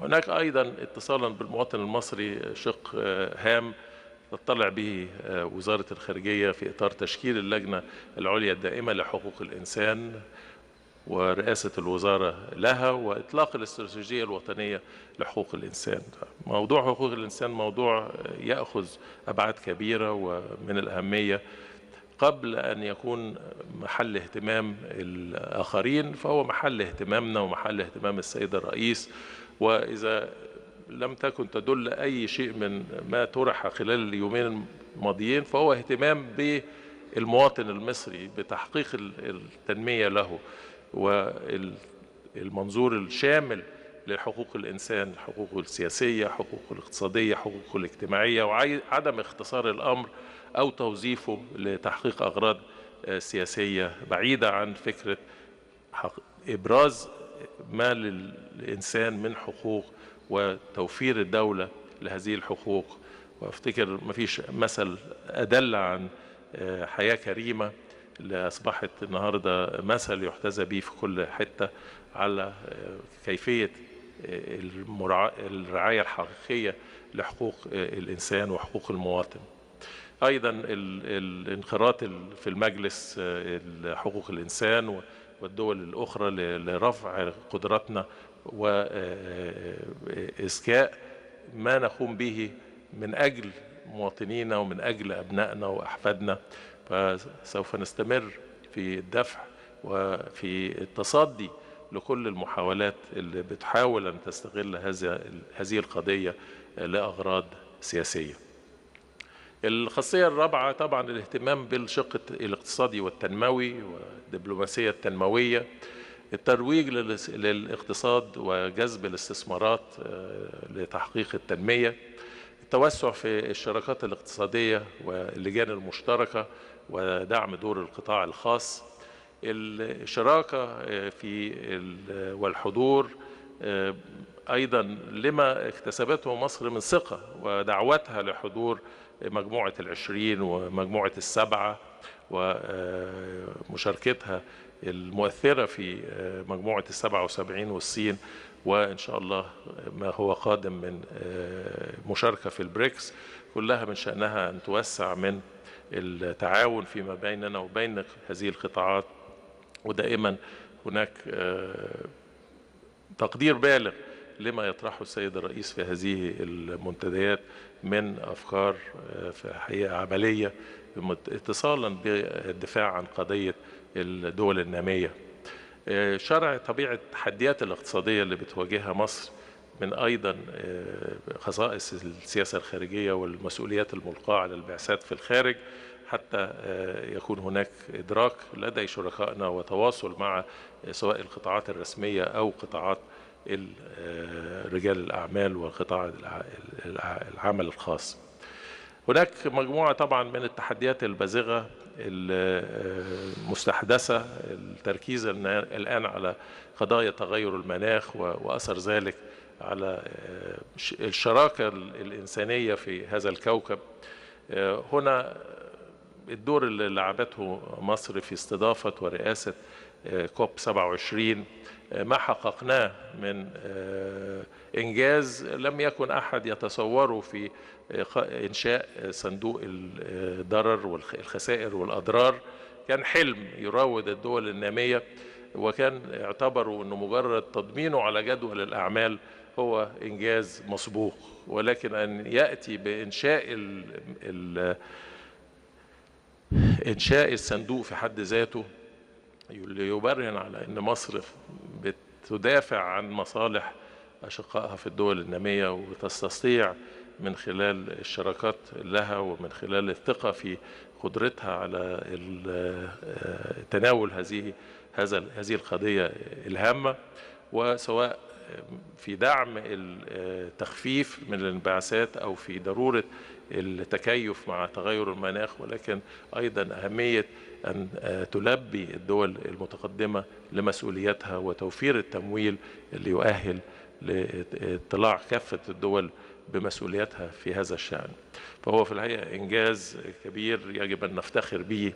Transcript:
هناك أيضا اتصالا بالمواطن المصري شق آه، هام تطلع به آه، وزارة الخارجية في إطار تشكيل اللجنة العليا الدائمة لحقوق الإنسان ورئاسة الوزارة لها وإطلاق الاستراتيجية الوطنية لحقوق الإنسان موضوع حقوق الإنسان موضوع يأخذ أبعاد كبيرة ومن الأهمية قبل أن يكون محل اهتمام الآخرين فهو محل اهتمامنا ومحل اهتمام السيد الرئيس وإذا لم تكن تدل أي شيء من ما طرح خلال اليومين الماضيين فهو اهتمام بالمواطن المصري بتحقيق التنمية له والمنظور الشامل لحقوق الإنسان حقوقه السياسية حقوقه الاقتصادية حقوقه الاجتماعية وعدم اختصار الأمر أو توظيفه لتحقيق أغراض آه، سياسية بعيدة عن فكرة إبراز ما للإنسان من حقوق وتوفير الدولة لهذه الحقوق وافتكر ما فيش مثل أدل عن آه، حياة كريمة اللي أصبحت النهاردة مثل يحتذى به في كل حتة على آه، كيفية آه، الرعاية الحقيقية لحقوق الإنسان وحقوق المواطن أيضا الانخراط في المجلس حقوق الإنسان والدول الأخرى لرفع قدراتنا وإسكاء ما نقوم به من أجل مواطنينا ومن أجل أبنائنا وأحفادنا فسوف نستمر في الدفع وفي التصدي لكل المحاولات اللي بتحاول أن تستغل هذه القضية لأغراض سياسية الخاصية الرابعة طبعا الاهتمام بالشق الاقتصادي والتنموي والدبلوماسية التنموية الترويج للاقتصاد وجذب الاستثمارات آه، لتحقيق التنمية التوسع في الشراكات الاقتصادية واللجان المشتركة ودعم دور القطاع الخاص الشراكة آه، في والحضور آه، ايضا لما اكتسبته مصر من ثقه ودعوتها لحضور مجموعه العشرين ومجموعه السبعه ومشاركتها المؤثره في مجموعه السبعه وسبعين والصين وان شاء الله ما هو قادم من آه، مشاركه في البريكس كلها من شانها ان توسع من التعاون فيما بيننا وبين هذه القطاعات ودائما هناك آه، تقدير بالغ لما يطرحه السيد الرئيس في هذه المنتديات من افكار آه، في الحقيقه عمليه اتصالا بالدفاع عن قضيه الدول الناميه. آه، شرع طبيعه التحديات الاقتصاديه اللي بتواجهها مصر من ايضا آه، خصائص السياسه الخارجيه والمسؤوليات الملقاه على البعثات في الخارج حتى يكون هناك ادراك لدى شركائنا وتواصل مع سواء القطاعات الرسميه او قطاعات آه، رجال الأعمال وقطاع العمل الخاص هناك مجموعة طبعا من التحديات البازغة آه، المستحدثة التركيز الآن على قضايا تغير المناخ وأثر ذلك على آه، الشراكة الإنسانية في هذا الكوكب هنا الدور اللي لعبته مصر في استضافة ورئاسة كوب 27 آه، ما حققناه من آه، إنجاز لم يكن أحد يتصوره في آه، إنشاء صندوق الضرر والخسائر والأضرار كان حلم يراود الدول النامية وكان اعتبروا أنه مجرد تضمينه على جدول الأعمال هو إنجاز مسبوق ولكن أن يأتي بإنشاء الـ الـ إنشاء الصندوق في حد ذاته اللي يبرهن على أن مصر بتدافع عن مصالح أشقائها في الدول النامية وتستطيع من خلال الشراكات لها ومن خلال الثقة في قدرتها على آه، تناول هذه هذه القضية الهامة وسواء في دعم التخفيف من الانبعاثات أو في ضرورة التكيف مع تغير المناخ ولكن أيضا أهمية أن آه، تلبي الدول المتقدمة لمسؤولياتها وتوفير التمويل اللي يؤهل لاطلاع كافة الدول بمسؤولياتها في هذا الشأن فهو في الحقيقة إنجاز كبير يجب أن نفتخر به